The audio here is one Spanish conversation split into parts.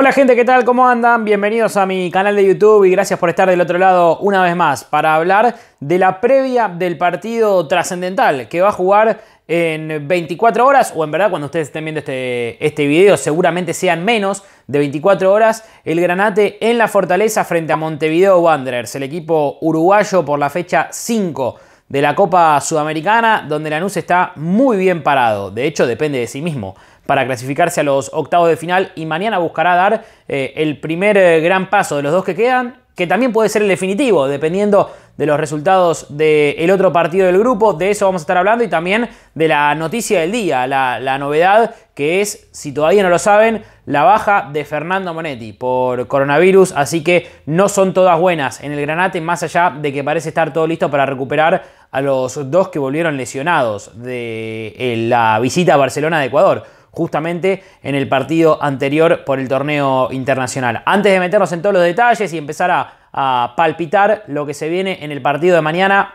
Hola gente, ¿qué tal? ¿Cómo andan? Bienvenidos a mi canal de YouTube y gracias por estar del otro lado una vez más para hablar de la previa del partido trascendental que va a jugar en 24 horas, o en verdad cuando ustedes estén viendo este, este video seguramente sean menos de 24 horas, el Granate en la Fortaleza frente a Montevideo Wanderers, el equipo uruguayo por la fecha 5 de la Copa Sudamericana, donde Lanús está muy bien parado, de hecho depende de sí mismo para clasificarse a los octavos de final y mañana buscará dar eh, el primer eh, gran paso de los dos que quedan, que también puede ser el definitivo, dependiendo de los resultados del otro partido del grupo. De eso vamos a estar hablando y también de la noticia del día, la novedad que es, si todavía no lo saben, la baja de Fernando Monetti por coronavirus, así que no son todas buenas en el Granate, más allá de que parece estar todo listo para recuperar a los dos que volvieron lesionados de eh, la visita a Barcelona de Ecuador justamente en el partido anterior por el torneo internacional. Antes de meternos en todos los detalles y empezar a, palpitar lo que se viene en el partido de mañana,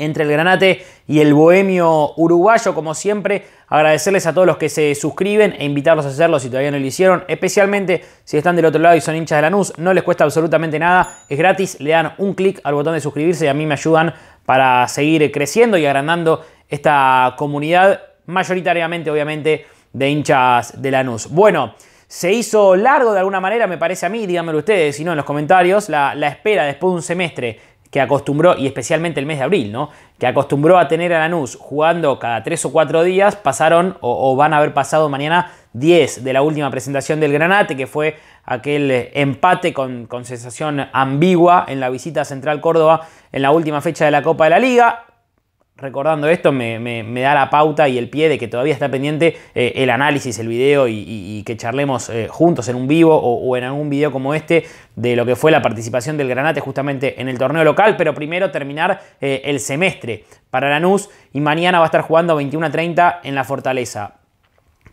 entre el Granate y el Bohemio Uruguayo. Como siempre, agradecerles a todos los que se suscriben e invitarlos a hacerlo si todavía no lo hicieron, especialmente si están del otro lado y son hinchas de la NUS No les cuesta absolutamente nada, es gratis. Le dan un clic al botón de suscribirse y a mí me ayudan para seguir creciendo y agrandando esta comunidad, mayoritariamente, obviamente de hinchas de Lanús. Bueno, se hizo largo de alguna manera, me parece a mí, díganmelo ustedes, si no en los comentarios, la, espera después de un semestre que acostumbró, y especialmente el mes de abril, ¿no? Que acostumbró a tener a Lanús jugando cada tres o cuatro días, pasaron o, van a haber pasado mañana 10 de la última presentación del Granate, que fue aquel empate con, con sensación ambigua en la visita a Central Córdoba en la última fecha de la Copa de la Liga recordando esto me, da la pauta y el pie de que todavía está pendiente eh, el análisis, el video y, que charlemos eh, juntos en un vivo o, en algún video como este de lo que fue la participación del Granate justamente en el torneo local, pero primero terminar eh, el semestre para Lanús y mañana va a estar jugando 21 a 30 en la Fortaleza.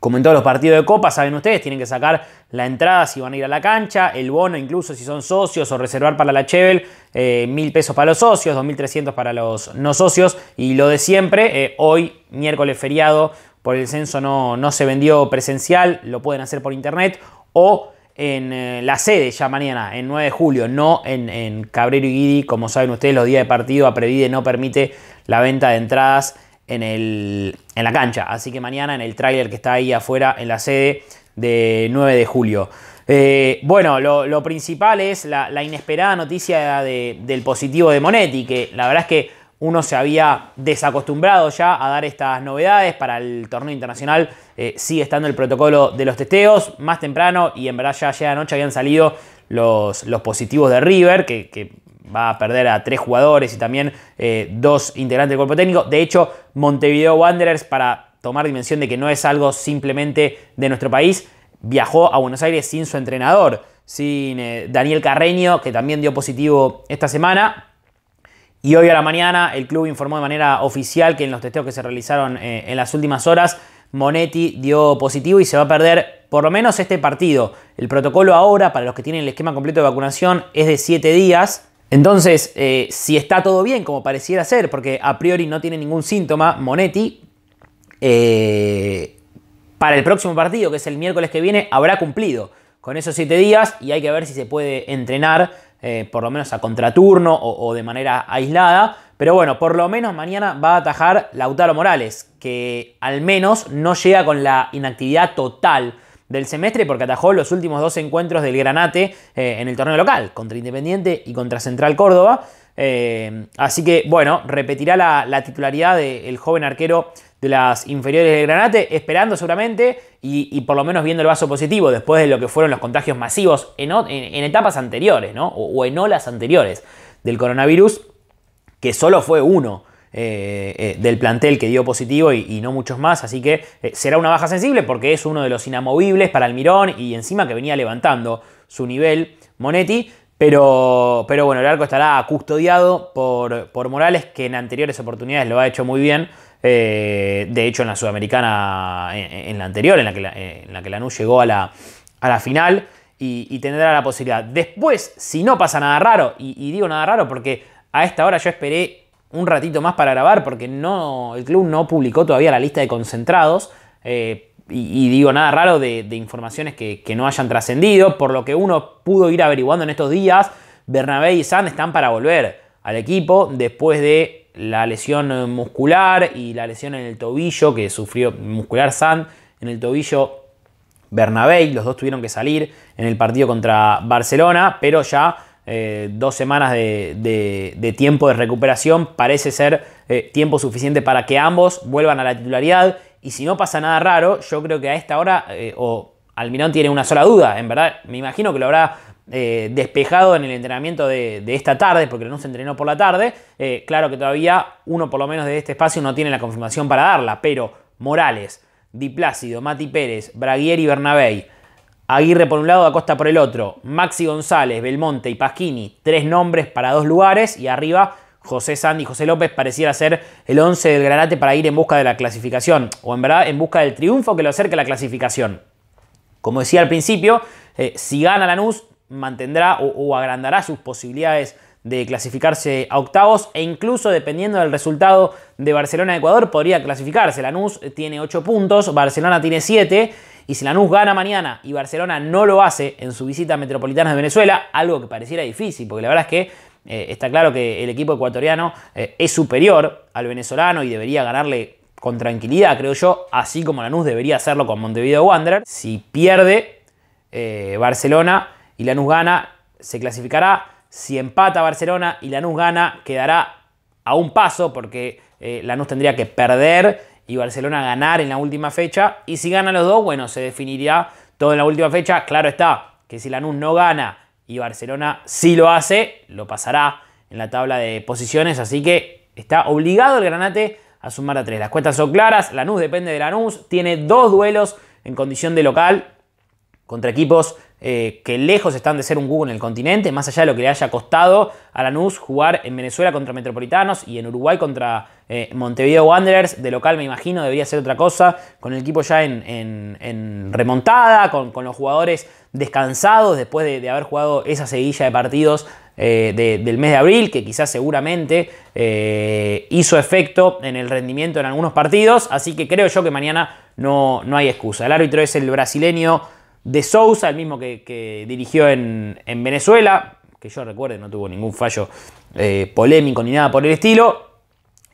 Como en todos los partidos de Copa, saben ustedes, tienen que sacar la entrada si van a ir a la cancha, el bono incluso si son socios o reservar para la Chevel, eh, mil pesos para los socios, 2.300 para los no socios y lo de siempre, eh, hoy miércoles feriado por el censo no, no se vendió presencial, lo pueden hacer por internet o en eh, la sede ya mañana, en 9 de julio, no en, en Cabrero y Guidi. Como saben ustedes, los días de partido, a Previde no permite la venta de entradas en, la cancha. Así que mañana en el tráiler que está ahí afuera en la sede de 9 de julio. Eh, bueno, lo, principal es la, inesperada noticia del positivo de Monetti, que la verdad es que uno se había desacostumbrado ya a dar estas novedades. Para el torneo internacional eh, sigue estando el protocolo de los testeos. Más temprano y en verdad ya ayer anoche habían salido los, los positivos de River, que va a perder a tres jugadores y también eh, dos integrantes del cuerpo técnico. De hecho, Montevideo Wanderers, para tomar dimensión de que no es algo simplemente de nuestro país, viajó a Buenos Aires sin su entrenador, sin eh, Daniel Carreño, que también dio positivo esta semana. Y hoy a la mañana el club informó de manera oficial que en los testeos que se realizaron eh, en las últimas horas, Monetti dio positivo y se va a perder por lo menos este partido. El protocolo ahora, para los que tienen el esquema completo de vacunación, es de 7 días entonces, eh, si está todo bien, como pareciera ser, porque a priori no tiene ningún síntoma, Monetti, eh, para el próximo partido, que es el miércoles que viene, habrá cumplido con esos siete días y hay que ver si se puede entrenar, eh, por lo menos a contraturno o, o, de manera aislada. Pero bueno, por lo menos mañana va a atajar Lautaro Morales, que al menos no llega con la inactividad total del semestre porque atajó los últimos dos encuentros del Granate eh, en el torneo local, contra Independiente y contra Central Córdoba. Eh, así que, bueno, repetirá la, titularidad del joven arquero de las inferiores del Granate, esperando seguramente y, por lo menos viendo el vaso positivo después de lo que fueron los contagios masivos en, etapas anteriores, o en olas anteriores del coronavirus, que solo fue uno eh, eh, del plantel que dio positivo y, no muchos más, así que eh, será una baja sensible porque es uno de los inamovibles para Almirón y encima que venía levantando su nivel Monetti. Pero, pero bueno, el arco estará custodiado por, por Morales, que en anteriores oportunidades lo ha hecho muy bien. de hecho, en la Sudamericana, en, la anterior, en la que, la, la Lanús llegó a la, a la final y, tendrá la posibilidad. Después, si no pasa nada raro, y, y digo nada raro porque a esta hora yo esperé un ratito más para grabar porque no, el club no publicó todavía la lista de concentrados. Eh, y, digo nada raro de, informaciones que, no hayan trascendido. Por lo que uno pudo ir averiguando en estos días, Bernabé y San están para volver al equipo después de la lesión muscular y la lesión en el tobillo que sufrió muscular San en el tobillo. Bernabé, los dos tuvieron que salir en el partido contra Barcelona, pero ya eh, dos semanas de, tiempo de recuperación parece ser eh, tiempo suficiente para que ambos vuelvan a la titularidad. Y si no pasa nada raro, yo creo que a esta hora, eh, o Almirón tiene una sola duda, en verdad, me imagino que lo habrá despejado en el entrenamiento de, esta tarde, porque no se entrenó por la tarde. claro que todavía uno, por lo menos de este espacio, no tiene la confirmación para darla, pero Morales, Di Plácido, Mati Pérez, Braguier y Bernabéi Aguirre por un lado, Acosta por el otro. Maxi González, Belmonte y Pasquini, tres nombres para dos lugares. Y arriba, José Sandy, José López pareciera ser el 11 del Granate para ir en busca de la clasificación. O en verdad, en busca del triunfo que lo acerque a la clasificación. Como decía al principio, eh, si gana Lanús, mantendrá o, o agrandará sus posibilidades de clasificarse a octavos e incluso dependiendo del resultado de Barcelona-Ecuador podría clasificarse. Lanús tiene 8 puntos, Barcelona tiene 7 y si Lanús gana mañana y Barcelona no lo hace en su visita a metropolitana de Venezuela, algo que pareciera difícil, porque la verdad es que eh, está claro que el equipo ecuatoriano eh, es superior al venezolano y debería ganarle con tranquilidad, creo yo, así como Lanús debería hacerlo con Montevideo Wanderer. Si pierde eh, Barcelona y Lanús gana, se clasificará. Si empata Barcelona y Lanús gana, quedará a un paso porque Lanús tendría que perder y Barcelona ganar en la última fecha. Y si ganan los dos, bueno, se definiría todo en la última fecha. Claro está que si Lanús no gana y Barcelona sí lo hace, lo pasará en la tabla de posiciones. Así que está obligado el Granate a sumar a tres. Las cuentas son claras. Lanús depende de Lanús. Tiene dos duelos en condición de local contra equipos eh, que lejos están de ser un Google en el continente, más allá de lo que le haya costado a Lanús jugar en Venezuela contra Metropolitanos y en Uruguay contra eh, Montevideo Wanderers, de local me imagino debería ser otra cosa, con el equipo ya en, remontada, con, los jugadores descansados después de, haber jugado esa seguilla de partidos eh, del mes de abril, que quizás seguramente hizo efecto en el rendimiento en algunos partidos, así que creo yo que mañana no, no hay excusa. El árbitro es el brasileño de Sousa, el mismo que, dirigió en, Venezuela, que yo recuerde, no tuvo ningún fallo eh, polémico ni nada por el estilo.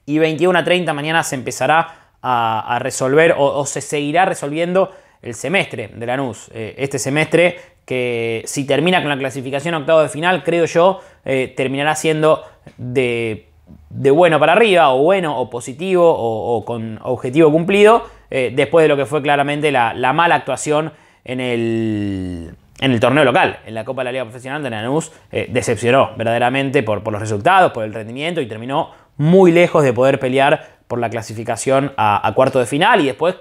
Y 21 a 30 mañana se empezará a, resolver o, se seguirá resolviendo el semestre de Lanús. NUS, eh, este semestre que si termina con la clasificación octavo de final, creo yo, eh, terminará siendo de, bueno para arriba, o bueno, o positivo, o, con objetivo cumplido, después de lo que fue claramente la mala actuación en el, torneo local, en la Copa de la Liga Profesional de Lanús, eh, decepcionó verdaderamente por, los resultados, por el rendimiento y terminó muy lejos de poder pelear por la clasificación a, cuarto de final y después,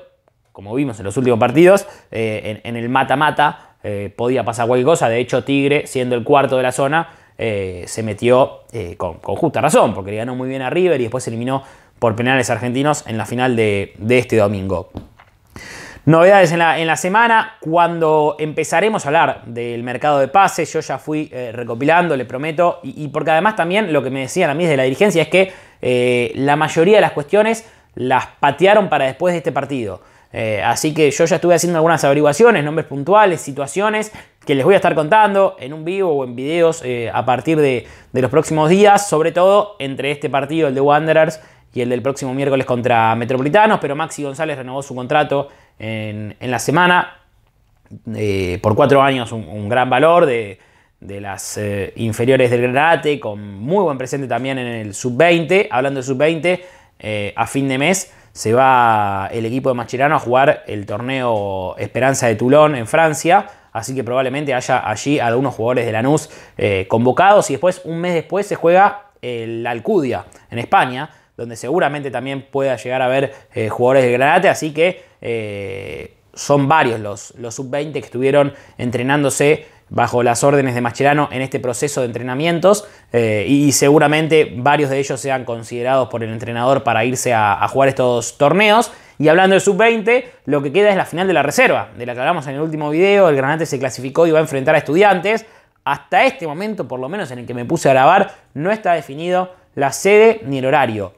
como vimos en los últimos partidos, eh, en, el mata-mata eh, podía pasar cualquier cosa, de hecho Tigre, siendo el cuarto de la zona, se metió con, justa razón, porque le ganó muy bien a River y después se eliminó por penales argentinos en la final de, de este domingo. Novedades en la, en la, semana, cuando empezaremos a hablar del mercado de pases, yo ya fui eh, recopilando, le prometo, y, porque además también lo que me decían a mí desde la dirigencia es que eh, la mayoría de las cuestiones las patearon para después de este partido. Eh, así que yo ya estuve haciendo algunas averiguaciones, nombres puntuales, situaciones que les voy a estar contando en un vivo o en videos a partir de, de los próximos días, sobre todo entre este partido, el de Wanderers, y el del próximo miércoles contra Metropolitanos, pero Maxi González renovó su contrato en, la semana eh, por cuatro años, un, gran valor de, las eh, inferiores del Granate, con muy buen presente también en el sub-20, hablando de sub-20, eh, a fin de mes se va el equipo de Machirano a jugar el torneo Esperanza de Toulon en Francia, así que probablemente haya allí algunos jugadores de Lanús convocados y después, un mes después, se juega el Alcudia en España, donde seguramente también pueda llegar a haber eh, jugadores del Granate, así que eh, son varios los, sub-20 que estuvieron entrenándose bajo las órdenes de Mascherano en este proceso de entrenamientos eh, y seguramente varios de ellos sean considerados por el entrenador para irse a, a jugar estos torneos. Y hablando de sub-20, lo que queda es la final de la reserva, de la que hablamos en el último video, el Granate se clasificó y va a enfrentar a estudiantes. Hasta este momento, por lo menos en el que me puse a grabar, no está definido la sede ni el horario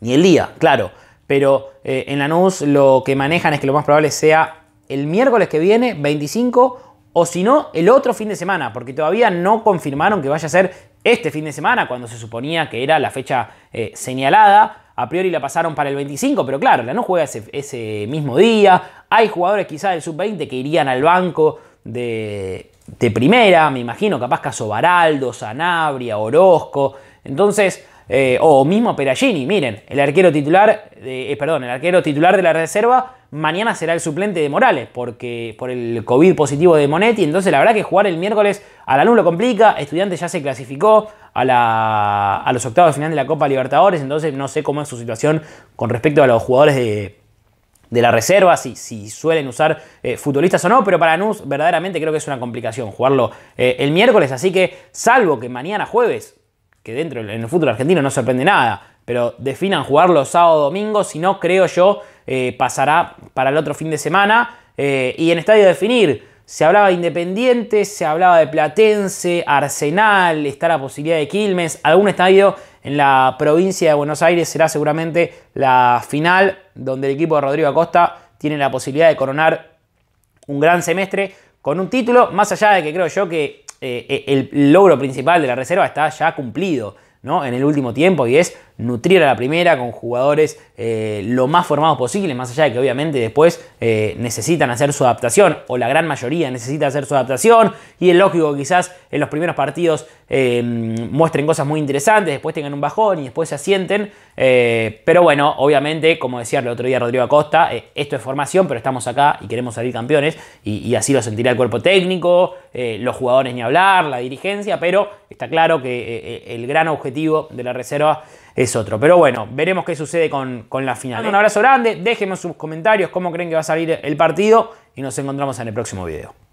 ni el día, claro. Pero eh, en la NUS lo que manejan es que lo más probable sea el miércoles que viene, 25, o si no, el otro fin de semana, porque todavía no confirmaron que vaya a ser este fin de semana, cuando se suponía que era la fecha eh, señalada. A priori la pasaron para el 25, pero claro, la NUS juega ese, mismo día. Hay jugadores quizá del sub-20 que irían al banco de, primera, me imagino, capaz caso Baraldo, Sanabria, Orozco. Entonces, eh, o mismo Peragini, miren, el arquero titular, eh, perdón, el arquero titular de la reserva mañana será el suplente de Morales porque por el COVID positivo de Monetti, entonces la verdad que jugar el miércoles a la lo complica, Estudiantes ya se clasificó a, los octavos de final de la Copa Libertadores, entonces no sé cómo es su situación con respecto a los jugadores de, la reserva, si, si suelen usar eh, futbolistas o no, pero para Nus verdaderamente creo que es una complicación jugarlo el miércoles, así que salvo que mañana jueves que dentro en el fútbol argentino no sorprende nada, pero definan jugarlo sábado o domingo, si no, creo yo, eh, pasará para el otro fin de semana. Eh, y en estadio definir, se hablaba de Independiente, se hablaba de Platense, Arsenal, está la posibilidad de Quilmes, algún estadio en la provincia de Buenos Aires será seguramente la final, donde el equipo de Rodrigo Acosta tiene la posibilidad de coronar un gran semestre con un título, más allá de que creo yo que eh, eh, el logro principal de la reserva está ya cumplido en el último tiempo y es nutrir a la primera con jugadores eh, lo más formados posible, más allá de que obviamente después eh, necesitan hacer su adaptación o la gran mayoría necesita hacer su adaptación y es lógico que quizás en los primeros partidos eh, muestren cosas muy interesantes, después tengan un bajón y después se asienten, pero bueno, obviamente como decía el otro día Rodrigo Acosta, esto es formación, pero estamos acá y queremos salir campeones y, y así lo sentirá el cuerpo técnico, los jugadores ni hablar, la dirigencia, pero está claro que el gran objetivo de la reserva es otro. Pero bueno, veremos qué sucede con, con la final. Un abrazo grande, déjenme sus comentarios cómo creen que va a salir el partido y nos encontramos en el próximo video.